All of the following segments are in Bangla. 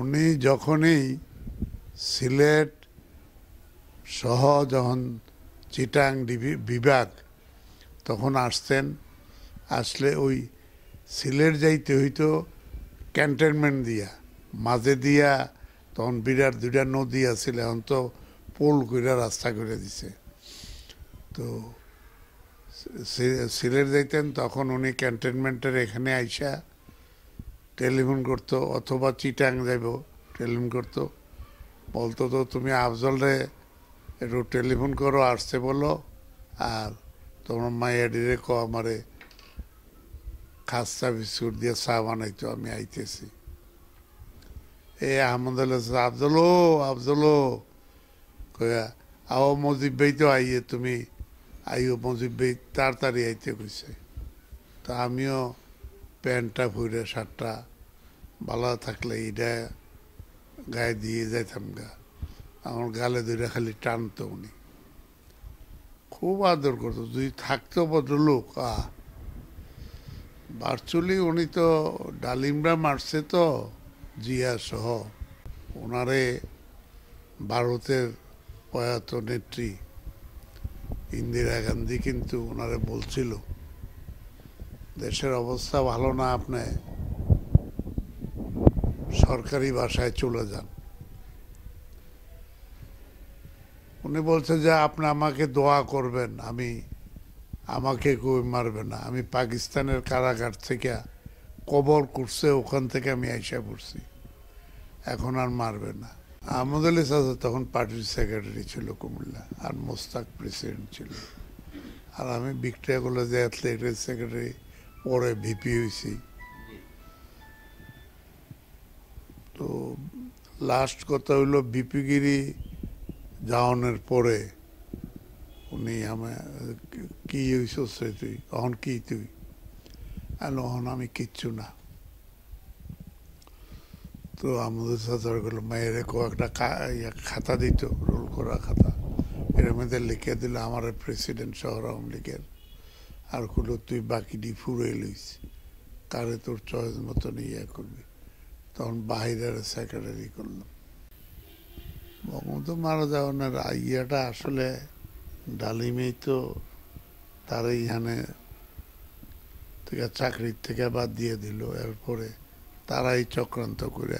উনি যখনই সিলেট সহ যখন চিটাং বিভাগ তখন আসতেন আসলে ওই সিলেট যাইতে হইতো ক্যান্টনমেন্ট দিয়া মাঝে দিয়া তখন বিরাট দুইটা নদী আসলে এখন তো পোল কইরা রাস্তা করে দিছে তো সিলেট যাইতেন তখন উনি ক্যান্টনমেন্টের এখানে আইসা টেলিফোন করতো অথবা চিটাং যাইব টেলিফোন করতো বলতো তো তুমি রে একটু টেলিফোন করো আসতে বলো আর তোমার মাইয়াডিরে ক আমারে খাস্তা বিস্কুট দিয়ে চা বানাইতো আমি আইতেছি এ আহমদুল্লাহ আফজলো আফজলো কয়া আও মজিব বেই তো আইয়ে তুমি আইও মজিব বেই তাড়াতাড়ি আইতে কইছে তা আমিও প্যান্টটা ফুরে শার্টটা ভালো থাকলে এটা গায়ে দিয়ে যাইতাম গা আমার গালে দুইটা খালি টানতো উনি খুব আদর করতো যদি থাকতো ভদ্রলোক আহ ভার্চুয়ালি উনি তো ডালিমরা মারছে তো জিয়া সহ ওনারে ভারতের প্রয়াত নেত্রী ইন্দিরা গান্ধী কিন্তু ওনারে বলছিল দেশের অবস্থা ভালো না আপনার সরকারি বাসায় চলে যান উনি বলছে যে আপনি আমাকে দোয়া করবেন আমি আমাকে কই মারবে না আমি পাকিস্তানের কারাগার থেকে কবর করছে ওখান থেকে আমি আইসা পড়ছি এখন আর মারবে না আহমদ আলী তখন পার্টির সেক্রেটারি ছিল কুমিল্লা আর মোস্তাক প্রেসিডেন্ট ছিল আর আমি ভিক্টোরিয়া কলেজে অ্যাথলেটিক সেক্রেটারি পরে ভিপি হয়েছি লাস্ট কথা হইল বিপিগিরি যাওয়ানোর পরে উনি আমার কি হইসে তুই কখন কি তুই আলো অহন আমি কিচ্ছু না তো আমাদের সাথে গেল মেয়েরে কো একটা খাতা দিত রোল করা খাতা এর মধ্যে লিখে দিল আমার প্রেসিডেন্ট শহর আওয়ামী লীগের আর হলো তুই বাকিটি ফুরে লইস কারে তোর চয়েস মতন ইয়া করবি তখন বাহিরের সেক্রেটারি করলাম বঙ্গবন্ধু মারা যাওয়ার আইয়াটা আসলে ডালিমেই তো তার এইখানে থেকে চাকরির থেকে বাদ দিয়ে দিল এরপরে তারাই চক্রান্ত করে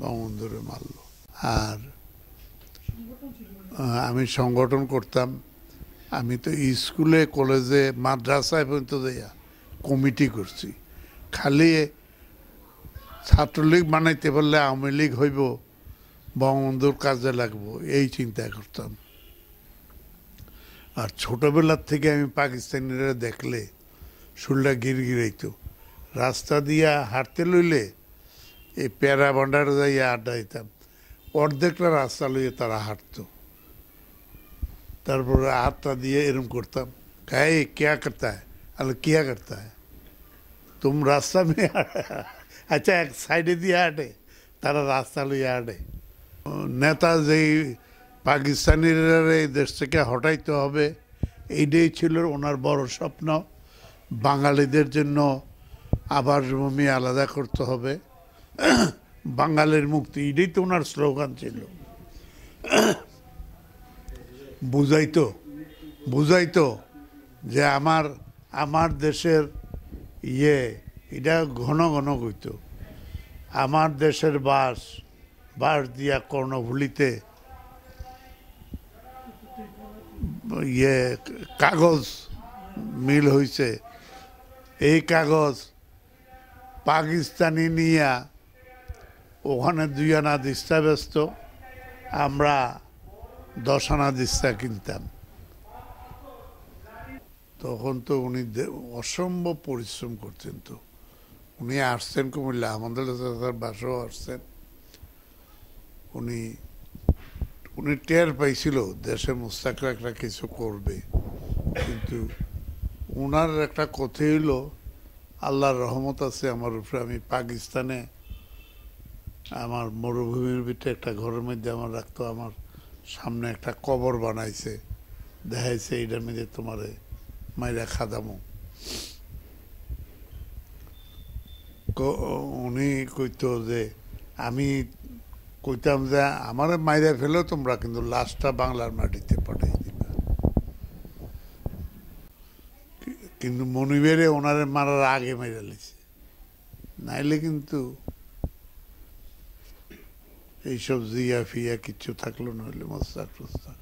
বঙ্গবন্ধুরে মারল আর আমি সংগঠন করতাম আমি তো স্কুলে কলেজে মাদ্রাসায় পর্যন্ত দেয়া কমিটি করছি খালি ছাত্রলীগ বানাইতে পারলে আওয়ামী লীগ হইব বঙ্গবন্ধুর কাজে লাগবো এই চিন্তা করতাম আর ছোটবেলার থেকে আমি পাকিস্তানিরা দেখলে শুলটা গিরাইত রাস্তা দিয়া হাঁটতে লইলে এই প্যারা ভান্ডার যাইয়া আড্ডা দিতাম অর্ধেকটা রাস্তা লইয়ে তারা হাঁটতো তারপরে হাতটা দিয়ে এরম করতাম কে কেয়া হয় আলো কেয়া করতে হয় তুম রাস্তা মেয়ে আচ্ছা এক সাইডে দিয়ে হাঁটে তারা রাস্তা লইয়া হাঁটে নেতা যেই পাকিস্তানিরা এই দেশ থেকে হটাইতে হবে এইটাই ছিল ওনার বড় স্বপ্ন বাঙালিদের জন্য আবাসভূমি আলাদা করতে হবে বাঙালির মুক্তি এটাই তো ওনার স্লোগান ছিল বুঝাইতো বুঝাইতো যে আমার আমার দেশের ইয়ে এটা ঘন ঘন কইত আমার দেশের বাস বাস দিয়া কর্ণভুলিতে ইয়ে কাগজ মিল হয়েছে এই কাগজ পাকিস্তানি নিয়া ওখানে দুই আনা দিস্তা ব্যস্ত আমরা দশ আনা দিস্তা কিনতাম তখন তো উনি অসম্ভব পরিশ্রম করতেন তো উনি আসছেন কুমিল্লা আহমদুল্লাহ স্যার বাসাও আসছেন উনি উনি টের পাইছিল দেশে মুস্তাকরা একটা কিছু করবে কিন্তু ওনার একটা কথা হইল আল্লাহর রহমত আছে আমার উপরে আমি পাকিস্তানে আমার মরুভূমির ভিতরে একটা ঘরের মধ্যে আমার রাখতো আমার সামনে একটা কবর বানাইছে দেখাইছে এইটার মধ্যে তোমারে মাইরা খাদামো উনি কইত যে আমি কইতাম যে আমার মাইরা ফেলো তোমরা কিন্তু লাশটা বাংলার মাটিতে পাঠাই দিবা কিন্তু মনিবেরে ওনারে মারার আগে মেরা লিছে নাইলে কিন্তু এইসব জিয়া ফিয়া কিচ্ছু থাকলো না হলে মস্তাক টস্তাক